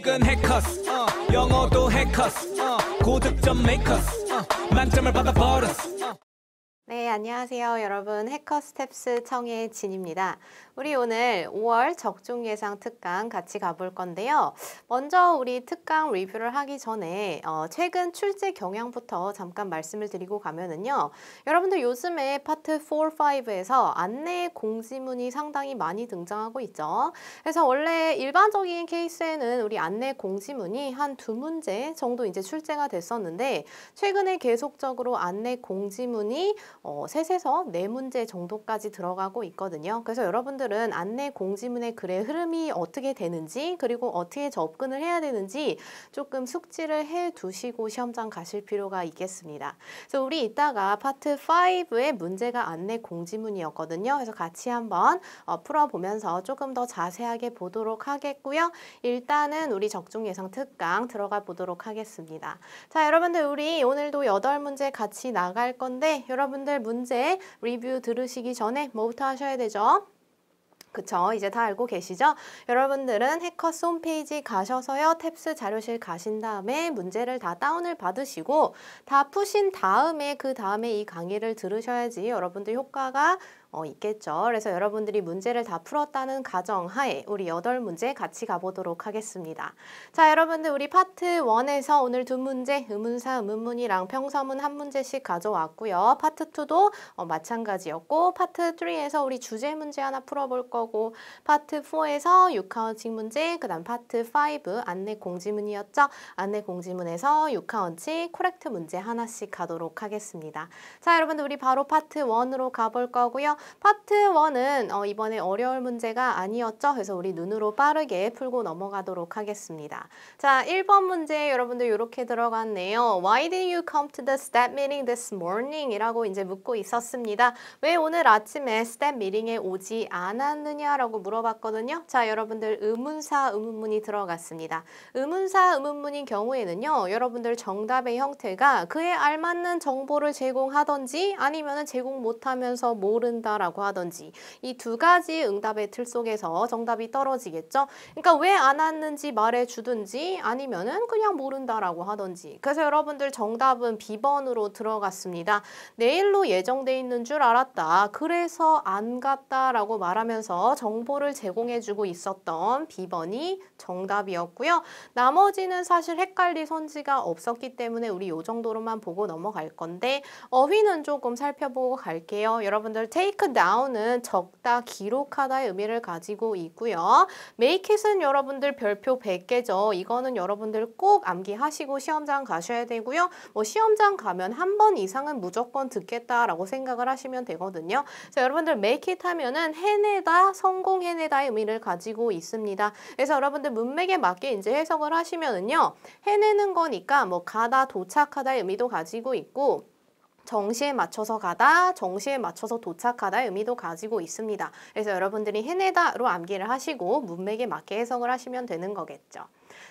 수익은 해커스 영어도 해커스 고득점 메이커스 만점을 받아 버렸어 네, 안녕하세요. 여러분, 해커스텝스 청의 진입니다. 우리 오늘 5월 적중 예상 특강 같이 가볼 건데요. 먼저 우리 특강 리뷰를 하기 전에 어, 최근 출제 경향부터 잠깐 말씀을 드리고 가면은요. 여러분들 요즘에 파트 4, 5에서 안내 공지문이 상당히 많이 등장하고 있죠. 그래서 원래 일반적인 케이스에는 우리 안내 공지문이 한 두 문제 정도 이제 출제가 됐었는데 최근에 계속적으로 안내 공지문이 어, 셋에서 네 문제 정도까지 들어가고 있거든요. 그래서 여러분들 오늘은 안내 공지문의 글의 흐름이 어떻게 되는지 그리고 어떻게 접근을 해야 되는지 조금 숙지를 해두시고 시험장 가실 필요가 있겠습니다. 그래서 우리 이따가 파트 5의 문제가 안내 공지문이었거든요. 그래서 같이 한번 어, 풀어보면서 조금 더 자세하게 보도록 하겠고요. 일단은 우리 적중 예상 특강 들어가 보도록 하겠습니다. 자, 여러분들 우리 오늘도 8 문제 같이 나갈 건데 여러분들 문제 리뷰 들으시기 전에 뭐부터 하셔야 되죠? 그쵸 이제 다 알고 계시죠? 여러분들은 해커스 홈페이지 가셔서요 탭스 자료실 가신 다음에 문제를 다 다운을 받으시고 다 푸신 다음에 그 다음에 이 강의를 들으셔야지 여러분들 효과가 어, 있겠죠. 그래서 여러분들이 문제를 다 풀었다는 가정하에 우리 여덟 문제 같이 가보도록 하겠습니다. 자, 여러분들 우리 파트 원에서 오늘 두 문제, 의문사, 의문문이랑 평서문 한 문제씩 가져왔고요. 파트 투도 어, 마찬가지였고 파트 리에서 우리 주제 문제 하나 풀어볼 거고 파트 포에서 유카운칙 문제, 그 다음 파트 파이브 안내 공지문이었죠. 안내 공지문에서 유카운칙 코렉트 문제 하나씩 가도록 하겠습니다. 자, 여러분들 우리 바로 파트 원으로 가볼 거고요. 파트 1은 어, 이번에 어려울 문제가 아니었죠. 그래서 우리 눈으로 빠르게 풀고 넘어가도록 하겠습니다. 자, 1번 문제 여러분들 이렇게 들어갔네요. Why did you come to the staff meeting this morning? 이라고 이제 묻고 있었습니다. 왜 오늘 아침에 staff meeting에 오지 않았느냐라고 물어봤거든요. 자, 여러분들 의문사, 의문문이 들어갔습니다. 의문사, 의문문인 경우에는요. 여러분들 정답의 형태가 그에 알맞는 정보를 제공하던지 아니면 은 제공 못하면서 모른다 않다라고 하던지 이 두 가지 응답의 틀 속에서 정답이 떨어지겠죠. 그러니까 왜 안 왔는지 말해주든지 아니면은 그냥 모른다라고 하던지 그래서 여러분들 정답은 B번으로 들어갔습니다. 내일로 예정돼 있는 줄 알았다. 그래서 안 갔다라고 말하면서 정보를 제공해주고 있었던 B번이 정답이었고요. 나머지는 사실 헷갈리 선지가 없었기 때문에 우리 요 정도로만 보고 넘어갈 건데 어휘는 조금 살펴보고 갈게요. 여러분들 테이크 take down은 적다, 기록하다의 의미를 가지고 있고요. make it은 여러분들 별표 100개죠. 이거는 여러분들 꼭 암기하시고 시험장 가셔야 되고요. 뭐 시험장 가면 한 번 이상은 무조건 듣겠다라고 생각을 하시면 되거든요. 자, 여러분들 make it 하면은 해내다, 성공해내다의 의미를 가지고 있습니다. 그래서 여러분들 문맥에 맞게 이제 해석을 하시면은요. 해내는 거니까 뭐 가다, 도착하다의 의미도 가지고 있고 정시에 맞춰서 가다, 정시에 맞춰서 도착하다의 의미도 가지고 있습니다. 그래서 여러분들이 해내다로 암기를 하시고 문맥에 맞게 해석을 하시면 되는 거겠죠.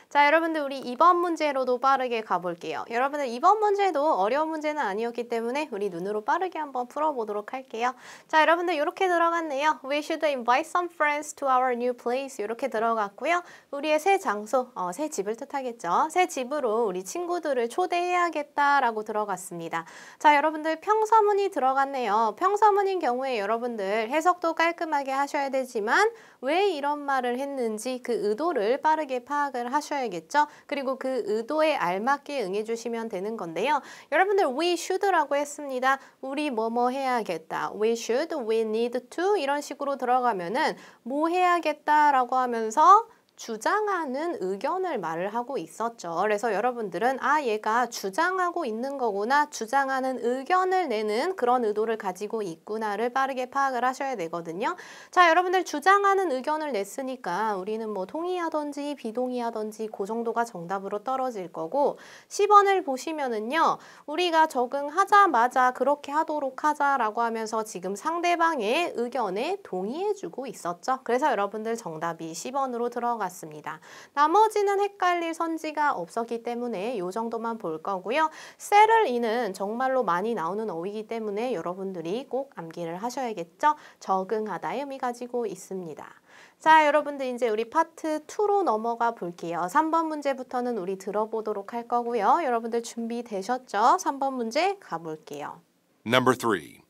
자, 여러분들 우리 이번 문제로도 빠르게 가볼게요. 여러분들 이번 문제도 어려운 문제는 아니었기 때문에 우리 눈으로 빠르게 한번 풀어보도록 할게요. 자, 여러분들 이렇게 들어갔네요. We should invite some friends to our new place. 이렇게 들어갔고요. 우리의 새 장소, 어, 새 집을 뜻하겠죠. 새 집으로 우리 친구들을 초대해야겠다라고 들어갔습니다. 자, 여러분들 평서문이 들어갔네요. 평서문인 경우에 여러분들 해석도 깔끔하게 하셔야 되지만 왜 이런 말을 했는지 그 의도를 빠르게 파악을 하셔야 해주셔야겠죠. 그리고 그 의도에 알맞게 응해주시면 되는 건데요. 여러분들 we should라고 했습니다. 우리 뭐 뭐 해야겠다. we should, we need to 이런 식으로 들어가면은 뭐 해야겠다라고 하면서 주장하는 의견을 말을 하고 있었죠. 그래서 여러분들은 아 얘가 주장하고 있는 거구나 주장하는 의견을 내는 그런 의도를 가지고 있구나를 빠르게 파악을 하셔야 되거든요. 자 여러분들 주장하는 의견을 냈으니까 우리는 뭐동의하던지비동의하던지그 정도가 정답으로 떨어질 거고 10번을 보시면은요. 우리가 적응하자마자 그렇게 하도록 하자라고 하면서 지금 상대방의 의견에 동의해주고 있었죠. 그래서 여러분들 정답이 10번으로 들어가 같습니다. 나머지는 헷갈릴 선지가 없었기 때문에 이 정도만 볼 거고요. 셀을 이는 정말로 많이 나오는 어휘이기 때문에 여러분들이 꼭 암기를 하셔야겠죠. 적응하다의 의미 가지고 있습니다. 자, 여러분들 이제 우리 파트 2로 넘어가 볼게요. 3번 문제부터는 우리 들어보도록 할 거고요. 여러분들 준비되셨죠? 3번 문제 가볼게요. Number 3.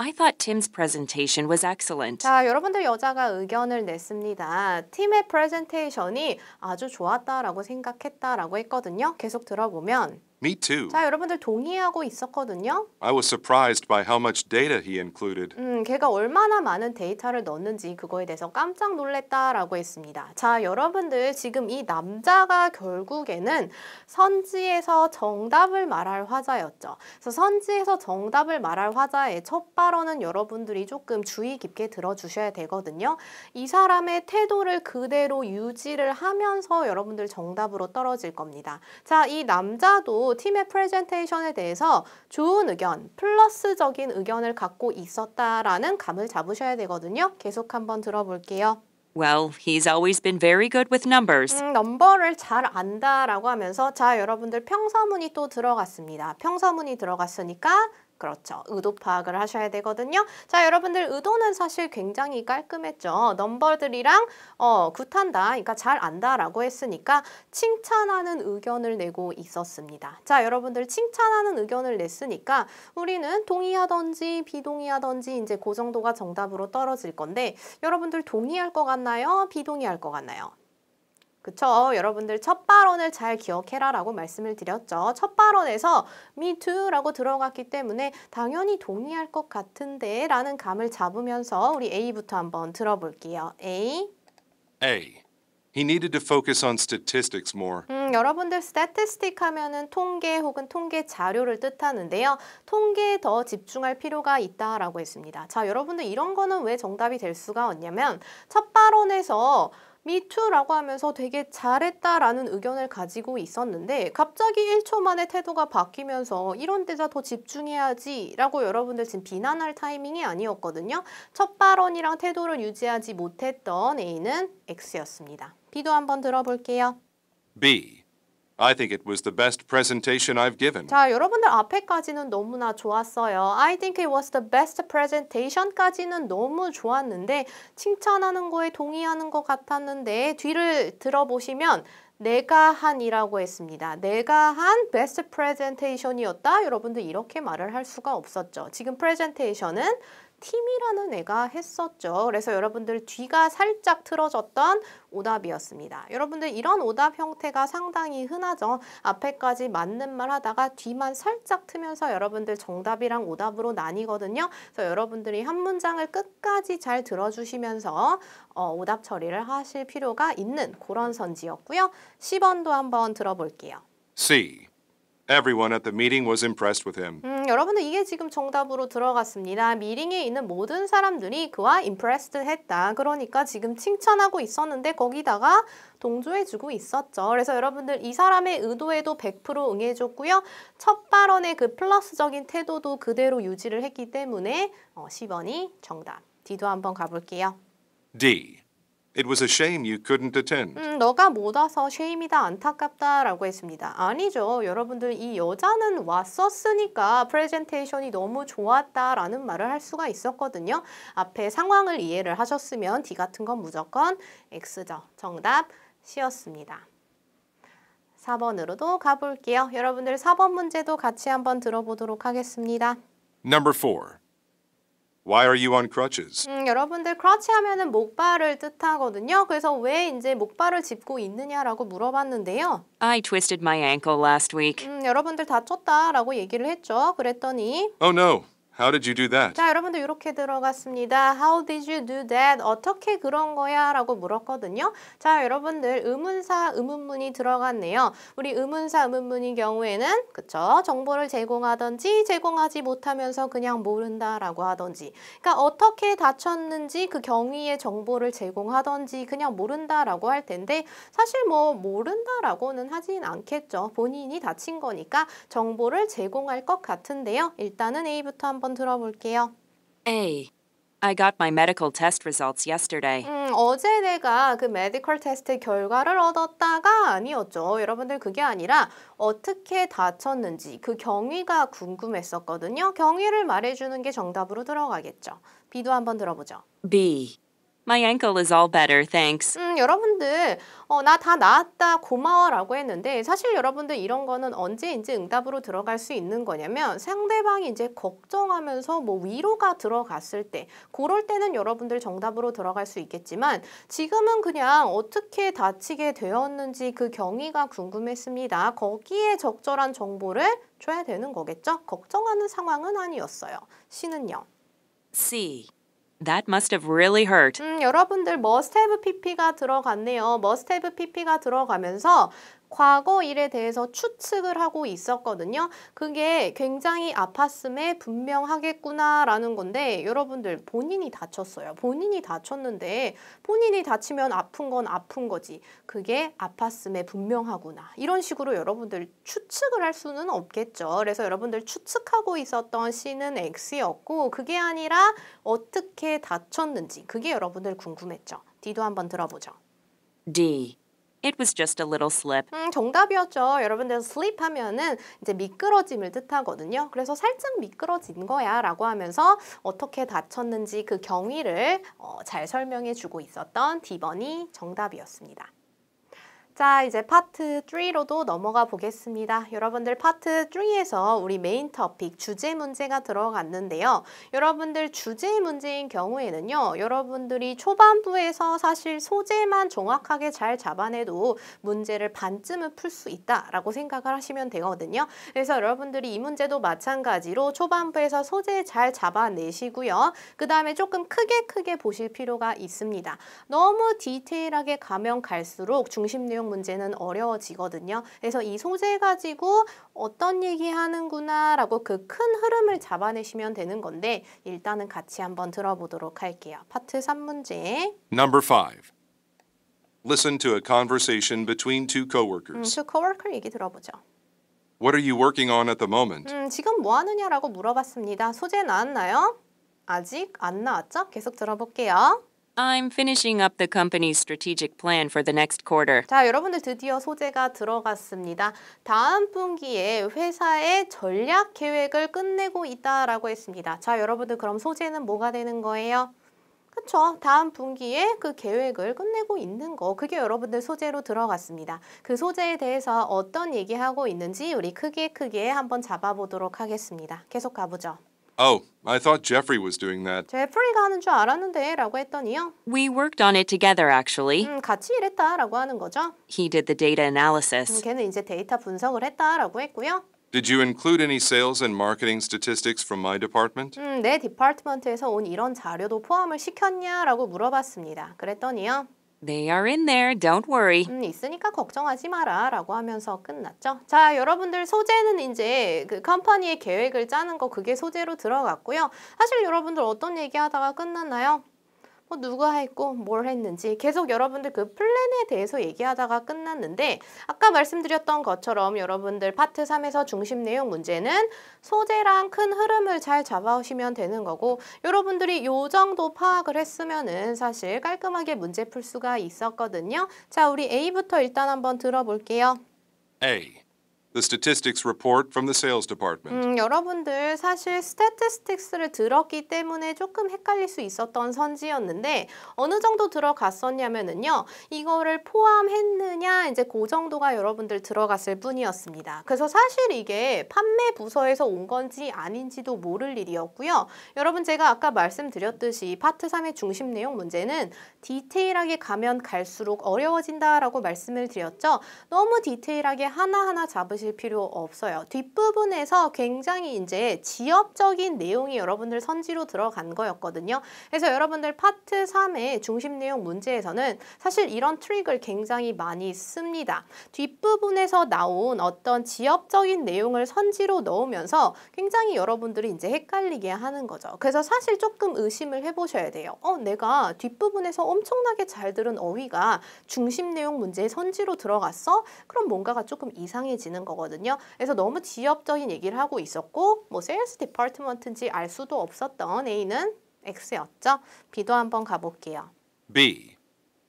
I thought Tim's presentation was excellent. 자, 여러분들 여자가 의견을 냈습니다. 팀의 프레젠테이션이 아주 좋았다라고 생각했다라고 했거든요. 계속 들어보면 Me too. 자, 여러분들 동의하고 있었거든요. I was surprised by how much data he included. 음, 걔가 얼마나 많은 데이터를 넣는지 그거에 대해서 깜짝 놀랐다라고 했습니다. 자, 여러분들 지금 이 남자가 결국에는 선지에서 정답을 말할 화자였죠. 그래서 선지에서 정답을 말할 화자의 첫 발언은 여러분들이 조금 주의 깊게 들어주셔야 되거든요. 이 사람의 태도를 그대로 유지를 하면서 여러분들 정답으로 떨어질 겁니다. 자, 이 남자도 팀의 프레젠테이션에 대해서 좋은 의견, 플러스적인 의견을 갖고 있었다라는 감을 잡으셔야 되거든요. 계속 한번 들어볼게요. Well, he's always been very good with numbers. 음, 넘버를 잘 안다라고 하면서 자, 여러분들 평서문이 또 들어갔습니다. 평서문이 들어갔으니까 그렇죠. 의도 파악을 하셔야 되거든요. 자, 여러분들 의도는 사실 굉장히 깔끔했죠. 넘버들이랑 어, 굿한다, 그러니까 잘 안다라고 했으니까 칭찬하는 의견을 내고 있었습니다. 자, 여러분들 칭찬하는 의견을 냈으니까 우리는 동의하던지 비동의하던지 이제 그 정도가 정답으로 떨어질 건데 여러분들 동의할 것 같나요? 비동의할 것 같나요? 그쵸? 여러분들 첫 발언을 잘 기억해라 라고 말씀을 드렸죠. 첫 발언에서 me too라고 들어갔기 때문에 당연히 동의할 것 같은데 라는 감을 잡으면서 우리 A부터 한번 들어볼게요. A A. He needed to focus on statistics more. 음, 여러분들 statistic 하면은 통계 혹은 통계 자료를 뜻하는데요. 통계에 더 집중할 필요가 있다라고 했습니다. 자, 여러분들 이런 거는 왜 정답이 될 수가 없냐면 첫 발언에서 미투라고 하면서 되게 잘했다라는 의견을 가지고 있었는데 갑자기 1초 만에 태도가 바뀌면서 이런 데다더 집중해야지 라고 여러분들 지금 비난할 타이밍이 아니었거든요. 첫 발언이랑 태도를 유지하지 못했던 A는 X였습니다. B도 한번 들어볼게요. B. I think it was the best presentation I've given. 자, 여러분들 앞에까지는 너무나 좋았어요. I think it was the best presentation까지는 너무 좋았는데 칭찬하는 거에 동의하는 것 같았는데 뒤를 들어보시면 내가 한이라고 했습니다. 내가 한 best presentation이었다. 여러분들 이렇게 말을 할 수가 없었죠. 지금 presentation은 팀이라는 애가 했었죠. 그래서 여러분들 뒤가 살짝 틀어졌던 오답이었습니다. 여러분들 이런 오답 형태가 상당히 흔하죠. 앞에까지 맞는 말 하다가 뒤만 살짝 트면서 여러분들 정답이랑 오답으로 나뉘거든요. 그래서 여러분들이 한 문장을 끝까지 잘 들어주시면서 어, 오답 처리를 하실 필요가 있는 그런 선지였고요. 10번도 한번 들어볼게요. C. Everyone at the meeting was impressed with him. 음, 여러분들 이게 지금 정답으로 들어갔습니다. 미링에 있는 모든 사람들이 그와 impressed 했다. 그러니까 지금 칭찬하고 있었는데 거기다가 동조해주고 있었죠. 그래서 여러분들 이 사람의 의도에도 100% 응해줬고요. 첫 발언의 그 플러스적인 태도도 그대로 유지를 했기 때문에 어, 10번이 정답. D도 한번 가볼게요. D. It was a shame you couldn't attend. 음, 너가 못 와서 shame이다 안타깝다라고 했습니다. 아니죠. 여러분들 이 여자는 왔었으니까 프레젠테이션이 너무 좋았다라는 말을 할 수가 있었거든요. 앞에 상황을 이해를 하셨으면 D 같은 건 무조건 X죠. 정답 C였습니다. 4번으로도 가볼게요. 여러분들 4번 문제도 같이 한번 들어보도록 하겠습니다. Number 4. Why are you on crutches? 음, 여러분들 c r u 하면은 목발을 뜻하거든요. 그래서 왜 이제 목발을 짚고 있느냐라고 물어봤는데요. I twisted my ankle last week. 음, 여러분들 다쳤다라고 얘기를 했죠. 그랬더니 Oh no. How did you do that? 자, 여러분들 이렇게 들어갔습니다. How did you do that? 어떻게 그런 거야? 라고 물었거든요. 자, 여러분들 의문사, 의문문이 들어갔네요. 우리 의문사, 의문문인 경우에는 그쵸? 정보를 제공하든지 제공하지 못하면서 그냥 모른다라고 하든지 그러니까 어떻게 다쳤는지 그 경위의 정보를 제공하든지 그냥 모른다라고 할 텐데 사실 뭐 모른다라고는 하진 않겠죠. 본인이 다친 거니까 정보를 제공할 것 같은데요. 일단은 A부터 한번 한번 들어볼게요. A. I got my medical test results yesterday. 음, 어제 내가 그 메디컬 테스트 결과를 얻었다가 아니었죠. 여러분들 그게 아니라 어떻게 다쳤는지 그 경위가 궁금했었거든요. 경위를 말해주는 게 정답으로 들어가겠죠. B도 한번 들어보죠. B. My ankle is all better, thanks. 음, 여러분들 어, 나다 나았다 고마워 라고 했는데 사실 여러분들 이런 거는 언제인제 응답으로 들어갈 수 있는 거냐면 상대방이 이제 걱정하면서 뭐 위로가 들어갔을 때 그럴 때는 여러분들 정답으로 들어갈 수 있겠지만 지금은 그냥 어떻게 다치게 되었는지 그 경위가 궁금했습니다. 거기에 적절한 정보를 줘야 되는 거겠죠? 걱정하는 상황은 아니었어요. 시는요 C. That must have really hurt. 음, 여러분들 머스테브 PP가 들어갔네요. 머스테브 PP가 들어가면서 과거 일에 대해서 추측을 하고 있었거든요. 그게 굉장히 아팠음에 분명하겠구나라는 건데 여러분들 본인이 다쳤어요. 본인이 다쳤는데 본인이 다치면 아픈 건 아픈 거지. 그게 아팠음에 분명하구나. 이런 식으로 여러분들 추측을 할 수는 없겠죠. 그래서 여러분들 추측하고 있었던 C는 X였고 그게 아니라 어떻게 다쳤는지 그게 여러분들 궁금했죠. D도 한번 들어보죠. D It was just a little slip. 음, 정답이었죠. 여러분들 slip 하면은 이제 미끄러짐을 뜻하거든요. 그래서 살짝 미끄러진 거야 라고 하면서 어떻게 다쳤는지 그 경위를 어, 잘 설명해 주고 있었던 디번이 정답이었습니다. 자, 이제 파트 3로도 넘어가 보겠습니다. 여러분들 파트 3에서 우리 메인 토픽 주제 문제가 들어갔는데요. 여러분들 주제 문제인 경우에는요. 여러분들이 초반부에서 사실 소재만 정확하게 잘 잡아내도 문제를 반쯤은 풀 수 있다라고 생각을 하시면 되거든요. 그래서 여러분들이 이 문제도 마찬가지로 초반부에서 소재 잘 잡아내시고요. 그 다음에 조금 크게 크게 보실 필요가 있습니다. 너무 디테일하게 가면 갈수록 중심 내용 문제는 어려워지거든요. 그래서 이 소재 가지고 어떤 얘기하는구나라고 그 큰 흐름을 잡아내시면 되는 건데 일단은 같이 한번 들어보도록 할게요. 파트 3문제. Number 5. Listen to a conversation between two coworkers. 음, two c 얘기 들어보죠. What are you working on at the moment? 음, 지금 뭐 하느냐라고 물어봤습니다. 소재 나왔나요? 아직 안 나왔죠? 계속 들어볼게요. I'm finishing up the company's strategic plan for the next quarter. 자, 여러분들 드디어 소재가 들어갔습니다. 다음 분기에 회사의 전략 계획을 끝내고 있다라고 했습니다. 자, 여러분들 그럼 소재는 뭐가 되는 거예요? 그쵸 다음 분기에 그 계획을 끝내고 있는 거. 그게 여러분들 소재로 들어갔습니다. 그 소재에 대해서 어떤 얘기하고 있는지 우리 크게 크게 한번 잡아보도록 하겠습니다. 계속 가보죠. Oh, I thought Jeffrey was doing that. 제프리가 하는 줄 알았는데라고 했더니요. We worked on it together actually. 음, 같이 일했다라고 하는 거죠. He did the data analysis. 음, 걔는 이제 데이터 분석을 했다라고 했고요. Did you include any sales and marketing statistics from my department? 음, 내 디파트먼트에서 온 이런 자료도 포함을 시켰냐라고 물어봤습니다. 그랬더니요. They are in there. Don't worry. 음, 있으니까 걱정하지 마라 라고 하면서 끝났죠. 자, 여러분들 소재는 이제 그 컴퍼니의 계획을 짜는 거 그게 소재로 들어갔고요. 사실 여러분들 어떤 얘기하다가 끝났나요? 뭐 누가 했고 뭘 했는지 계속 여러분들 그 플랜에 대해서 얘기하다가 끝났는데 아까 말씀드렸던 것처럼 여러분들 파트 3에서 중심 내용 문제는 소재랑 큰 흐름을 잘 잡아오시면 되는 거고 여러분들이 요 정도 파악을 했으면은 사실 깔끔하게 문제 풀 수가 있었거든요. 자, 우리 A부터 일단 한번 들어볼게요. A. the statistics report from the sales department. 음, 여러분들 사실 statistics를 들었기 때문에 조금 헷갈릴 수 있었던 선지였는데 어느 정도 들어갔었냐면요 이거를 포함했느냐 이제 그 정도가 여러분들 들어갔을 뿐이었습니다. 그래서 사실 이게 판매 부서에서 온 건지 아닌지도 모를 일이었고요. 여러분 제가 아까 말씀드렸듯이 파트 3의 중심 내용 문제는 디테일하게 가면 갈수록 어려워진다라고 말씀을 드렸죠. 너무 디테일하게 하나하나 잡으실 가실 필요 없어요. 뒷부분에서 굉장히 이제 지엽적인 내용이 여러분들 선지로 들어간 거였거든요. 그래서 여러분들 파트 3의 중심 내용 문제에서는 사실 이런 트릭을 굉장히 많이 씁니다. 뒷부분에서 나온 어떤 지엽적인 내용을 선지로 넣으면서 굉장히 여러분들이 이제 헷갈리게 하는 거죠. 그래서 사실 조금 의심을 해보셔야 돼요. 어, 내가 뒷부분에서 엄청나게 잘 들은 어휘가 중심 내용 문제의 선지로 들어갔어? 그럼 뭔가가 조금 이상해지는 거거든요. 그래서 너무 지엽적인 얘기를 하고 있었고 뭐 세일스 디파트먼트인지 알 수도 없었던 A는 X였죠. B도 한번 가볼게요. B.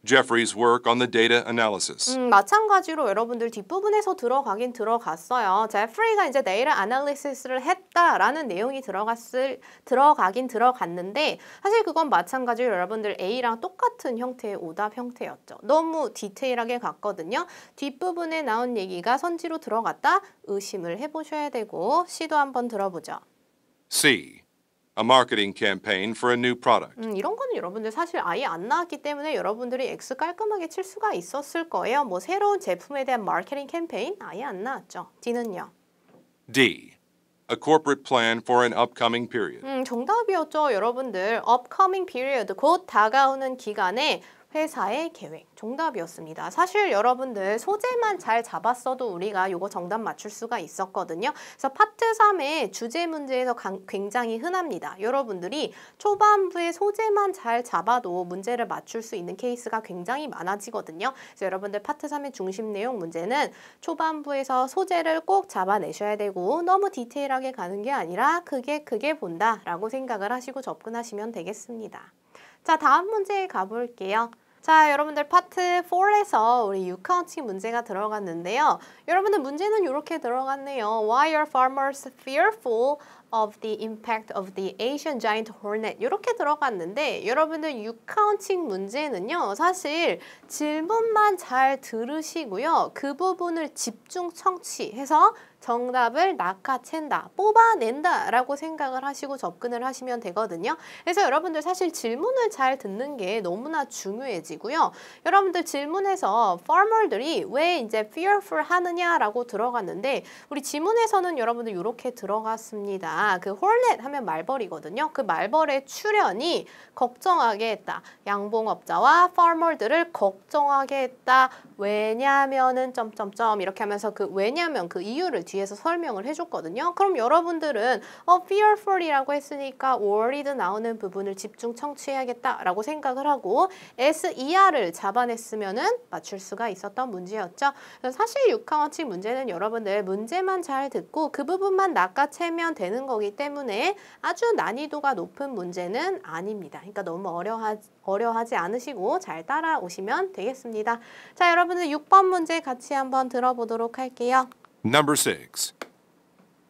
Jeffrey's work on the data analysis. 음, 마찬가지로 여러분들 뒷부분에서 들어가긴 들어갔어요. 제프리가 이제 데이터 아날리시스를 했다라는 내용이 들어갔을 들어가긴 들어갔는데 사실 그건 마찬가지로 여러분들 A랑 똑같은 형태의 오답 형태였죠. 너무 디테일하게 갔거든요. 뒷부분에 나온 얘기가 선지로 들어갔다 의심을 해 보셔야 되고 C도 한번 들어보죠. C a marketing campaign for a new product. 음, 이런 거는 여러분들 사실 아예 안 나왔기 때문에 여러분들이 X 깔끔하게 칠 수가 있었을 거예요. 뭐 새로운 제품에 대한 마케팅 캠페인 아예 안 나왔죠. D는요. D. A corporate plan for an upcoming period. 음, 정답이었죠, 여러분들. Upcoming period, 곧 다가오는 기간에 회사의 계획 정답이었습니다. 사실 여러분들 소재만 잘 잡았어도 우리가 이거 정답 맞출 수가 있었거든요. 그래서 파트 3의 주제 문제에서 굉장히 흔합니다. 여러분들이 초반부에 소재만 잘 잡아도 문제를 맞출 수 있는 케이스가 굉장히 많아지거든요. 그래서 여러분들 파트 3의 중심 내용 문제는 초반부에서 소재를 꼭 잡아내셔야 되고 너무 디테일하게 가는 게 아니라 크게 크게 본다라고 생각을 하시고 접근하시면 되겠습니다. 자, 다음 문제 가볼게요. 자, 여러분들 파트 4에서 우리 유카운팅 문제가 들어갔는데요. 여러분들 문제는 이렇게 들어갔네요. Why are farmers fearful of the impact of the Asian giant hornet 이렇게 들어갔는데 여러분들 6카운팅 문제는요 사실 질문만 잘 들으시고요 그 부분을 집중 청취해서 정답을 낚아챈다, 뽑아낸다 라고 생각을 하시고 접근을 하시면 되거든요. 그래서 여러분들 사실 질문을 잘 듣는 게 너무나 중요해지고요. 여러분들 질문에서 farmer들이 왜 이제 fearful 하느냐라고 들어갔는데 우리 지문에서는 여러분들 이렇게 들어갔습니다. 그 hornet 하면 말벌이거든요. 그 말벌의 출현이 걱정하게 했다. 양봉업자와 farmer들을 걱정하게 했다. 왜냐면은 점점점 이렇게 하면서 그 왜냐면 그 이유를 뒤에 뒤에서 설명을 해줬거든요. 그럼 여러분들은 어, fearful이라고 했으니까 worried 나오는 부분을 집중 청취해야겠다라고 생각을 하고 SER을 잡아냈으면 맞출 수가 있었던 문제였죠. 그래서 사실 육강원칙 문제는 여러분들 문제만 잘 듣고 그 부분만 낚아채면 되는 거기 때문에 아주 난이도가 높은 문제는 아닙니다. 그러니까 너무 어려하, 어려하지 않으시고 잘 따라오시면 되겠습니다. 자, 여러분들 6번 문제 같이 한번 들어보도록 할게요. Number six.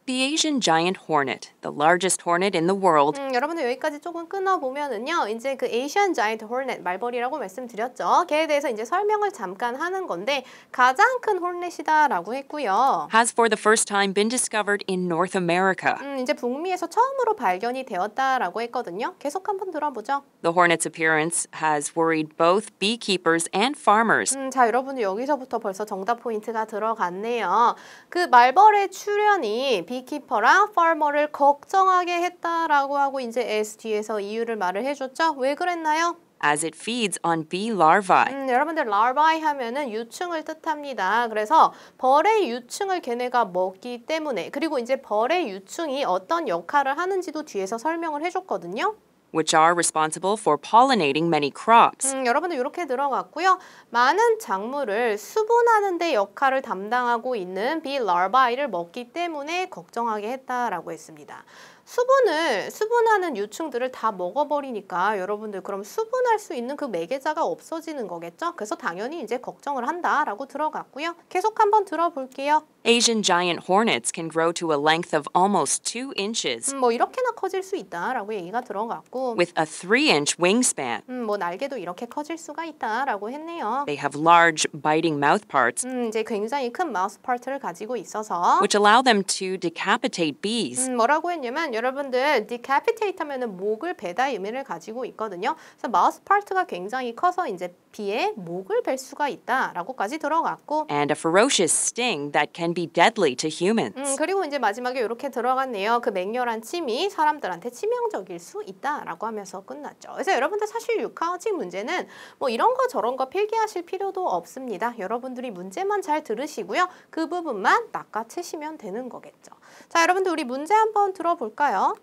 The Asian Giant Hornet, the largest hornet in the world. 음, 여러분들 여기까지 조금 끊어보면은요. 이제 그 Asian Giant Hornet 말벌이라고 말씀드렸죠. 걔에 대해서 이제 설명을 잠깐 하는 건데 가장 큰 홀넷이다라고 했고요. Has for the first time been discovered in North America. 음, 이제 북미에서 처음으로 발견이 되었다라고 했거든요. 계속 한번 들어보죠. The hornet's appearance has worried both beekeepers and farmers. 음, 자, 여러분들 여기서부터 벌써 정답 포인트가 들어갔네요. 그 말벌의 출현이 비 비키퍼랑 f a r 를 걱정하게 했다라고 하고 이제 s 뒤에서 이유를 말을 해줬죠. 왜 그랬나요? as it feeds on bee larvae. 음, 여러분들 larvae 하면은 유충을 뜻합니다. 그래서 벌의 유충을 걔네가 먹기 때문에 그리고 이제 벌의 유충이 어떤 역할을 하는지도 뒤에서 설명을 해줬거든요. which are responsible for pollinating many crops. 음, 여러분들 이렇게 들어갔고요. 많은 작물을 수분하는 데 역할을 담당하고 있는 비 larva를 먹기 때문에 걱정하게 했다라고 했습니다. 수분을 수분하는 유충들을 다 먹어버리니까 여러분들 그럼 수분할 수 있는 그 매개자가 없어지는 거겠죠? 그래서 당연히 이제 걱정을 한다라고 들어갔고요. 계속 한번 들어볼게요. Asian giant hornets can grow to a length of almost 2 inches. 음, 뭐 이렇게나 커질 수 있다라고 얘기가 들어갔고 with a 3-inch wingspan. 음, 뭐 날개도 이렇게 커질 수가 있다라고 했네요. They have large biting mouth parts. 음, 이제 굉장히 큰 마우스 파트를 가지고 있어서 which allow them to decapitate bees. 음, 뭐라고 했냐면 여러분들 decapitate 목을 베다 의미를 가지고 있거든요. 그래서 마우스 파트가 굉장히 커서 이제 비의 목을 벨 수가 있다라고까지 들어갔고 and a ferocious sting that can can be deadly to humans. 음, 그리고 이제 마지막에 이렇게 들어갔네요. 그 맹렬한 침이 사람들한테 치명적일 수 있다라고 하면서 끝났죠. 그래서 여러분들 사실 육하우징 문제는 뭐 이런 거 저런 거 필기하실 필요도 없습니다. 여러분들이 문제만 잘 들으시고요. 그 부분만 낚아채시면 되는 거겠죠. 자, 여러분들 우리 문제 한번 들어볼까요?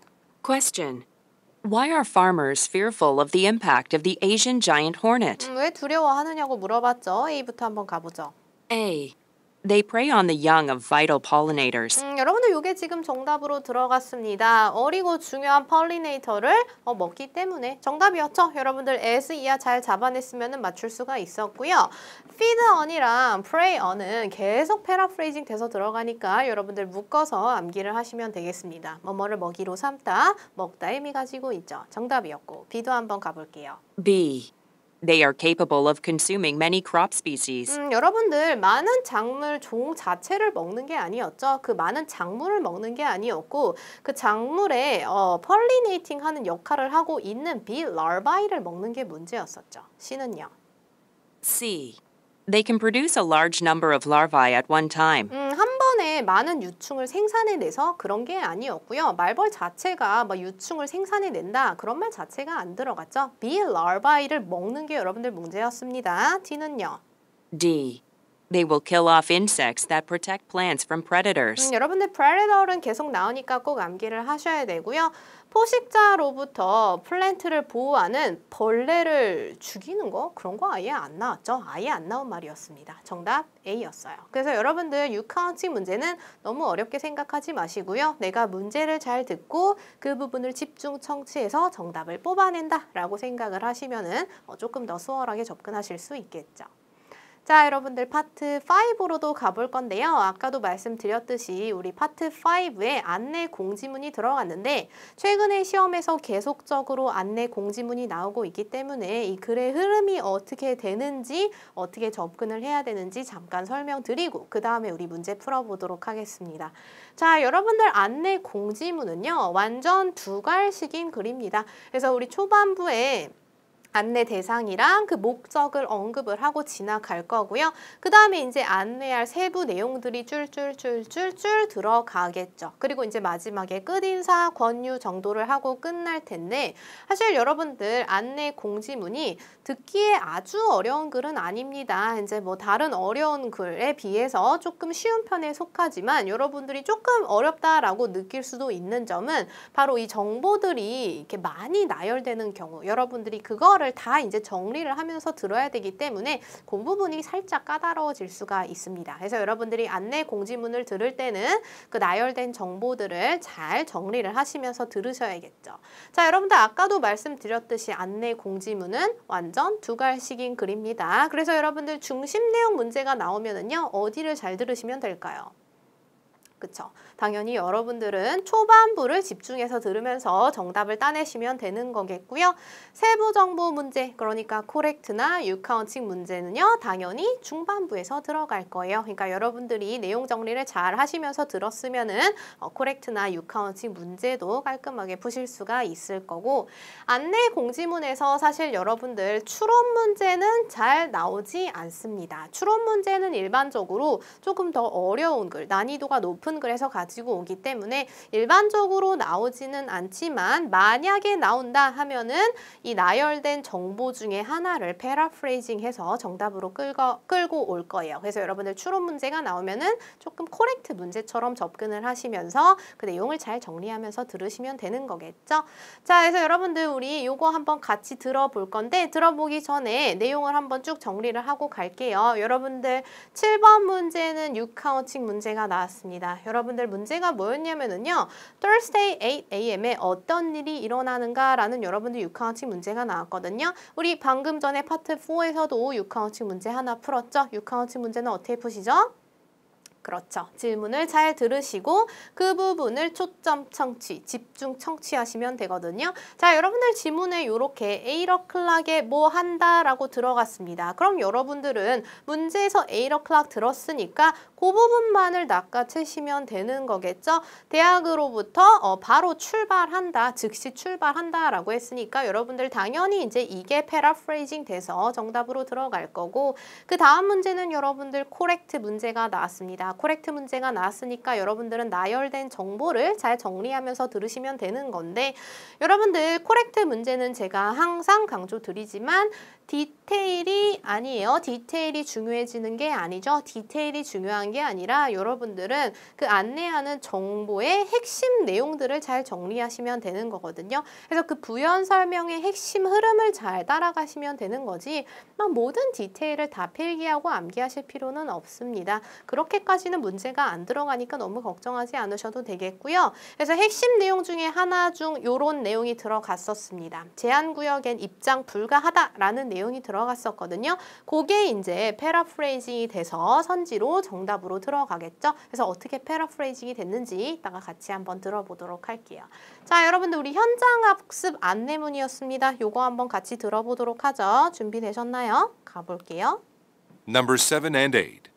Question. Why are farmers fearful of the impact of the Asian giant hornet? 음, 왜 두려워하느냐고 물어봤죠. A부터 한번 가보죠. A. They prey on the young of vital pollinators. 음, 여러분들 이게 지금 정답으로 들어갔습니다. 어리고 중요한 펄리네이터를 어, 먹기 때문에 정답이었죠. 여러분들 S 이하 잘 잡아냈으면 맞출 수가 있었고요. Feed on이랑 prey on은 계속 패러프레이징 돼서 들어가니까 여러분들 묶어서 암기를 하시면 되겠습니다. 뭐뭐를 먹이로 삼다, 먹다의 미 가지고 있죠. 정답이었고 B도 한번 가볼게요. B. They are capable of consuming many crop species. 음, 여러분들 많은 작물 종 자체를 먹는 게 아니었죠. 그 많은 작물을 먹는 게 아니었고 그 작물에 어, 펄리네이팅하는 역할을 하고 있는 비 larvae를 먹는 게 문제였었죠. C는요. C. They can produce a large number of larvae at one time. 음, 한 번에 많은 유충을 생산해내서 그런 게 아니었고요. 말벌 자체가 막 뭐 유충을 생산해낸다 그런 말 자체가 안 들어갔죠. b larvae를 먹는 게 여러분들 문제였습니다. D는요. D. They will kill off insects that protect plants from predators. 음, 여러분들 predator은 계속 나오니까 꼭 암기를 하셔야 되고요. 포식자로부터 플랜트를 보호하는 벌레를 죽이는 거 그런 거 아예 안 나왔죠. 아예 안 나온 말이었습니다. 정답 A였어요. 그래서 여러분들 유카운팅 문제는 너무 어렵게 생각하지 마시고요. 내가 문제를 잘 듣고 그 부분을 집중 청취해서 정답을 뽑아낸다라고 생각을 하시면은 어, 조금 더 수월하게 접근하실 수 있겠죠. 자 여러분들 파트 5로도 가볼 건데요. 아까도 말씀드렸듯이 우리 파트 5에 안내 공지문이 들어갔는데 최근에 시험에서 계속적으로 안내 공지문이 나오고 있기 때문에 이 글의 흐름이 어떻게 되는지 어떻게 접근을 해야 되는지 잠깐 설명드리고 그 다음에 우리 문제 풀어보도록 하겠습니다. 자 여러분들 안내 공지문은요. 완전 두갈식인 글입니다. 그래서 우리 초반부에 안내 대상이랑 그 목적을 언급을 하고 지나갈 거고요. 그 다음에 이제 안내할 세부 내용들이 줄줄줄줄줄 들어가겠죠. 그리고 이제 마지막에 끝인사, 권유 정도를 하고 끝날 텐데 사실 여러분들 안내 공지문이 듣기에 아주 어려운 글은 아닙니다. 이제 뭐 다른 어려운 글에 비해서 조금 쉬운 편에 속하지만 여러분들이 조금 어렵다라고 느낄 수도 있는 점은 바로 이 정보들이 이렇게 많이 나열되는 경우 여러분들이 그거를 내용다 이제 정리를 하면서 들어야 되기 때문에 그 부분이 살짝 까다로워질 수가 있습니다. 그래서 여러분들이 안내 공지문을 들을 때는 그 나열된 정보들을 잘 정리를 하시면서 들으셔야겠죠. 자, 여러분들 아까도 말씀드렸듯이 안내 공지문은 완전 두갈식인 글입니다. 그래서 여러분들 중심 내용 문제가 나오면은요. 어디를 잘 들으시면 될까요? 그쵸? 당연히 여러분들은 초반부를 집중해서 들으면서 정답을 따내시면 되는 거겠고요. 세부 정보 문제, 그러니까 코렉트나 유카운칭 문제는요. 당연히 중반부에서 들어갈 거예요. 그러니까 여러분들이 내용 정리를 잘 하시면서 들었으면 은 어, 코렉트나 유카운칭 문제도 깔끔하게 푸실 수가 있을 거고 안내 공지문에서 사실 여러분들 추론 문제는 잘 나오지 않습니다. 추론 문제는 일반적으로 조금 더 어려운 글, 난이도가 높은 글에서 가 가지고 오기 때문에 일반적으로 나오지는 않지만 만약에 나온다 하면은 이 나열된 정보 중에 하나를 패러프레이징해서 정답으로 끌고, 끌고 올 거예요. 그래서 여러분들 추론 문제가 나오면은 조금 코렉트 문제처럼 접근을 하시면서 그 내용을 잘 정리하면서 들으시면 되는 거겠죠. 자, 그래서 여러분들 우리 요거 한번 같이 들어볼 건데 들어보기 전에 내용을 한번 쭉 정리를 하고 갈게요. 여러분들 7번 문제는 6카우칭 문제가 나왔습니다. 여러분들 문제가 뭐였냐면은요. Thursday 8am에 어떤 일이 일어나는가라는 여러분들 육하원칙 문제가 나왔거든요. 우리 방금 전에 파트 4에서도 육하원칙 문제 하나 풀었죠. 육하원칙 문제는 어떻게 푸시죠? 그렇죠. 질문을 잘 들으시고 그 부분을 초점 청취, 집중 청취하시면 되거든요. 자, 여러분들 지문에 이렇게 에이러 클락에 뭐 한다라고 들어갔습니다. 그럼 여러분들은 문제에서 에이러 클락 들었으니까 그 부분만을 낚아채시면 되는 거겠죠. 대학으로부터 어, 바로 출발한다, 즉시 출발한다라고 했으니까 여러분들 당연히 이제 이게 패러프레이징 돼서 정답으로 들어갈 거고 그 다음 문제는 여러분들 코렉트 문제가 나왔습니다. 코렉트 문제가 나왔으니까 여러분들은 나열된 정보를 잘 정리하면서 들으시면 되는 건데 여러분들 코렉트 문제는 제가 항상 강조드리지만 디테일이 아니에요. 디테일이 중요해지는 게 아니죠. 디테일이 중요한 게 아니라 여러분들은 그 안내하는 정보의 핵심 내용들을 잘 정리하시면 되는 거거든요. 그래서 그 부연 설명의 핵심 흐름을 잘 따라가시면 되는 거지 막 모든 디테일을 다 필기하고 암기하실 필요는 없습니다. 그렇게까지는 문제가 안 들어가니까 너무 걱정하지 않으셔도 되겠고요. 그래서 핵심 내용 중에 하나 중 요런 내용이 들어갔었습니다. 제한구역엔 입장 불가하다라는 내용 내용이 들어갔었거든요. 그게 이제 패러프레이징이 돼서 선지로 정답으로 들어가겠죠. 그래서 어떻게 패러프레이징이 됐는지 이따가 같이 한번 들어보도록 할게요. 자, 여러분들 우리 현장 학습 안내문이었습니다. 요거 한번 같이 들어보도록 하죠. 준비되셨나요? 가볼게요. Number 7 and 8.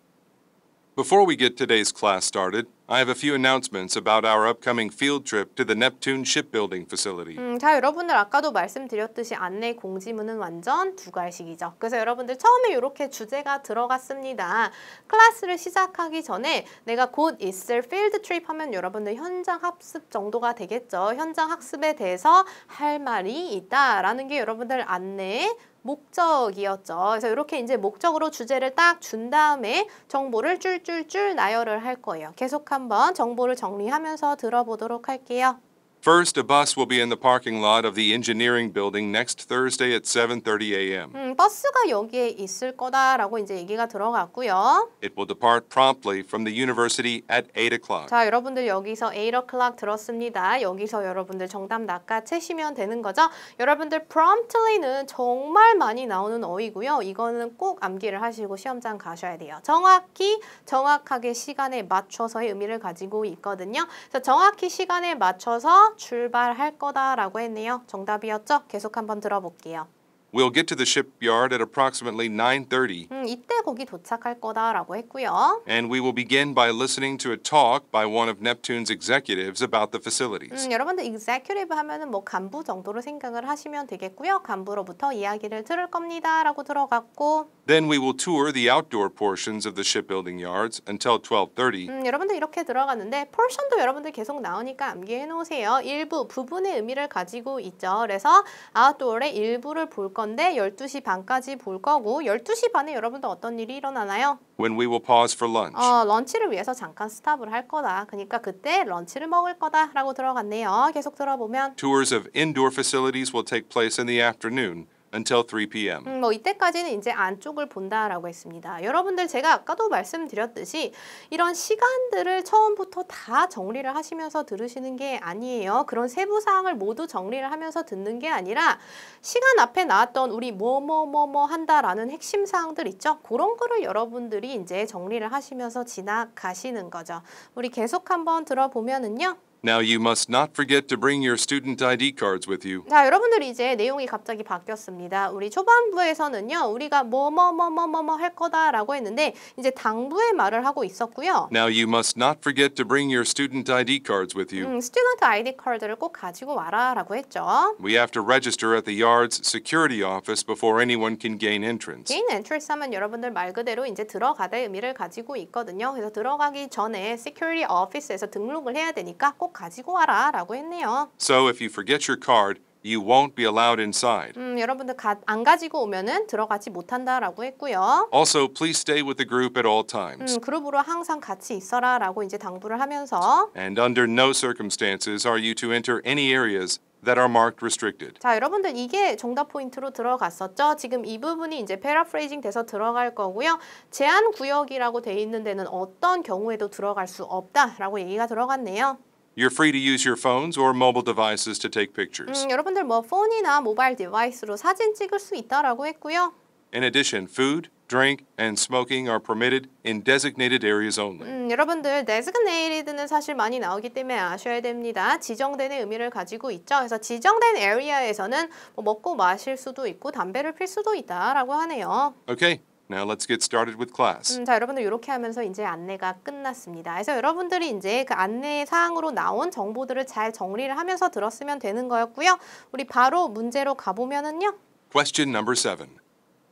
Before we get today's class started, I have a few announcements about our upcoming field trip to the Neptune shipbuilding facility. 음, 자 여러분들 아까도 말씀드렸듯이 안내 공지문은 완전 두괄식이죠 그래서 여러분들 처음에 이렇게 주제가 들어갔습니다. 클래스를 시작하기 전에 내가 곧 있을 필드 트립 하면 여러분들 현장 학습 정도가 되겠죠. 현장 학습에 대해서 할 말이 있다라는 게 여러분들 안내 목적이었죠. 그래서 이렇게 이제 목적으로 주제를 딱 준 다음에 정보를 줄줄줄 나열을 할 거예요. 계속 한번 정보를 정리하면서 들어보도록 할게요. First, a bus will be in the parking lot of the engineering building next Thursday at 7:30 a.m. 음, 버스가 여기에 있을 거다라고 이제 얘기가 들어갔고요. It will depart promptly from the university at 8 o'clock. 자, 여러분들 여기서 8 o'clock 들었습니다. 여기서 여러분들 정답 낚아채시면 되는 거죠. 여러분들 promptly는 정말 많이 나오는 어휘고요. 이거는 꼭 암기를 하시고 시험장 가셔야 돼요. 정확히 정확하게 시간에 맞춰서의 의미를 가지고 있거든요. 자, 정확히 시간에 맞춰서 출발할 거다라고 했네요. 정답이었죠? 계속 한번 들어볼게요. We'll get to the shipyard at approximately 9:30. 음, 이때 거기 도착할 거다라고 했고요. And we will begin by listening to a talk by one of Neptune's executives about the facilities. 음, 여러분들 executive 하면은 뭐 간부 정도로 생각을 하시면 되겠고요. 간부로부터 이야기를 들을 겁니다라고 들어갔고 Then we will tour the outdoor portions of the shipbuilding yards until 12:30. 음, 여러분들 이렇게 들어갔는데 포션도 여러분들 계속 나오니까 암기해 놓으세요. 일부 부분의 의미를 가지고 있죠. 그래서 아웃도어의 일부를 볼거 건데 12시 반까지 볼 거고 12시 반에 여러분들 어떤 일이 일어나나요? When we will pause for lunch. 어, 런치를 위해서 잠깐 스탑을 할 거다. 그러니까 그때 런치를 먹을 거다라고 들어갔네요. 계속 들어보면 Tours of indoor facilities will take place in the afternoon. until 3 p.m. 음, 뭐 이때까지는 이제 안쪽을 본다라고 했습니다. 여러분들 제가 아까도 말씀드렸듯이 이런 시간들을 처음부터 다 정리를 하시면서 들으시는 게 아니에요. 그런 세부 사항을 모두 정리를 하면서 듣는 게 아니라 시간 앞에 나왔던 우리 뭐 뭐 뭐뭐 뭐, 뭐, 뭐 한다라는 핵심 사항들 있죠. 그런 거를 여러분들이 이제 정리를 하시면서 지나가시는 거죠. 우리 계속 한번 들어보면은요. Now you must not forget to bring your student ID cards with you. 자, 여러분들 이제 내용이 갑자기 바뀌었습니다. 우리 초반부에서는요. 우리가 뭐 뭐 뭐 뭐뭐뭐할 거다라고 했는데 이제 당부의 말을 하고 있었고요. Now you must not forget to bring your student ID cards with you. 음, 스튜던트 아이디 카드를 꼭 가지고 와라라고 했죠. We have to register at the yard's security office before anyone can gain entrance. gain entrance 하면 여러분들 말 그대로 이제 들어가다 의미를 가지고 있거든요. 그래서 들어가기 전에 security office에서 등록을 해야 되니까 꼭꼭 가지고 와라 라고 했네요. So if you forget your card, you won't be allowed inside. 음, 여러분들 가, 안 가지고 오면은 들어가지 못한다라고 했고요. Also, please stay with the group at all times. 음, 그룹으로 항상 같이 있어라라고 이제 당부를 하면서. And under no circumstances are you to enter any areas that are marked restricted. 자, 여러분들 이게 정답 포인트로 들어갔었죠? 지금 이 부분이 이제 패러프레이징 돼서 들어갈 거고요. 제한 구역이라고 돼 있는 데는 어떤 경우에도 들어갈 수 없다라고 얘기가 들어갔네요. You're free to use your phones or mobile devices to take pictures. 음, 여러분들 뭐 폰이나 모바일 디바이스로 사진 찍을 수 있다라고 했고요. In addition, food, drink, and smoking are permitted in designated areas only. 음, 여러분들 designated는 사실 많이 나오기 때문에 아셔야 됩니다. 지정된 의미를 가지고 있죠. 그래서 지정된 area에서는 뭐 먹고 마실 수도 있고 담배를 필 수도 있다라고 하네요. Okay, Now let's get started with class. 음, 자 여러분들 이렇게 하면서 이제 안내가 끝났습니다. 그래서 여러분들이 이제 그 안내 사항으로 나온 정보들을 잘 정리를 하면서 들었으면 되는 거였고요. 우리 바로 문제로 가보면은요. Question number seven.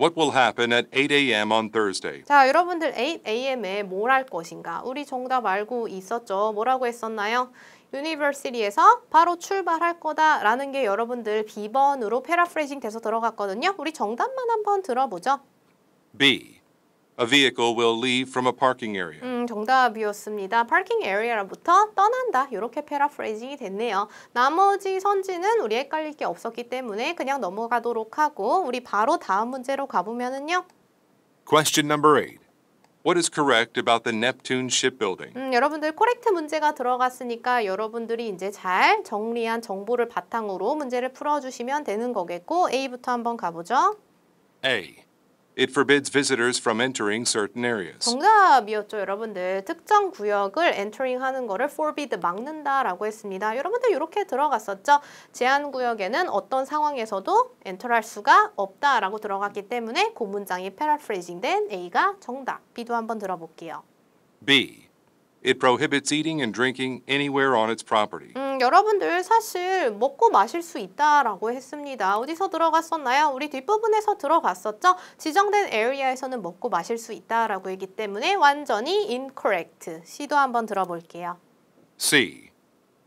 What will happen at 8 a.m. on Thursday? 자, 여러분들 8 a.m.에 뭘 할 것인가? 우리 정답 알고 있었죠. 뭐라고 했었나요? 유니버시리에서 바로 출발할 거다라는 게 여러분들 B번으로 패러프레이징 돼서 들어갔거든요. 우리 정답만 한번 들어보죠. B. A vehicle will leave from a parking area. 음, 정답이었습니다. parking area부터 떠난다. 이렇게 p a r a p h 이 됐네요. 나머지 선지는 우리 헷갈릴 게 없었기 때문에 그냥 넘어가도록 하고 우리 바로 다음 문제로 가보면은요. Question number 8. What is correct about the Neptune shipbuilding? 음, 여러분들 코렉트 문제가 들어갔으니까 여러분들이 이제 잘 정리한 정보를 바탕으로 문제를 풀어주시면 되는 거겠고 A부터 한번 가보죠. A. It forbids visitors from entering certain areas. 정답이었죠, 여러분들. 특정 구역을 entering 하는 거를 forbid 막는다라고 했습니다. 여러분들 이렇게 들어갔었죠. 제한 구역에는 어떤 상황에서도 enter할 수가 없다라고 들어갔기 때문에 고문장이 paraphrasing 된 A가 정답. B도 한번 들어볼게요. B. It prohibits eating and drinking anywhere on its property. 음, 여러분들 사실 먹고 마실 수 있다라고 했습니다. 어디서 들어갔었나요? 우리 뒷부분에서 들어갔었죠? 지정된 area에서는 먹고 마실 수 있다라고 했기 때문에 완전히 incorrect. 시도 한번 들어볼게요. C.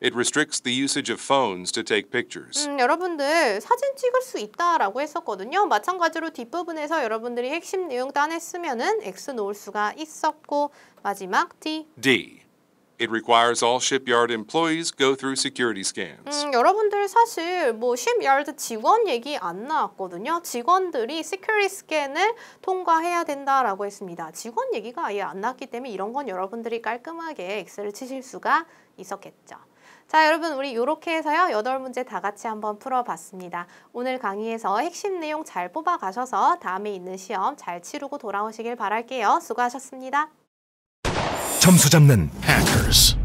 It restricts the usage of phones to take pictures. 음, 여러분들 사진 찍을 수 있다라고 했었거든요. 마찬가지로 뒷부분에서 여러분들이 핵심 내용 따냈으면은 x 놓을 수가 있었고 마지막 D. D. It requires all shipyard employees go through security scans. 음, 여러분들 사실 뭐 shipyard 직원 얘기 안 나왔거든요. 직원들이 security scan을 통과해야 된다라고 했습니다. 직원 얘기가 아예 안 나왔기 때문에 이런 건 여러분들이 깔끔하게 엑셀 치실 수가 있었겠죠. 자 여러분 우리 이렇게 해서요 여덟 문제다 같이 한번 풀어봤습니다. 오늘 강의에서 핵심 내용 잘 뽑아가셔서 다음에 있는 시험 잘 치르고 돌아오시길 바랄게요. 수고하셨습니다. 점수 잡는 hackers.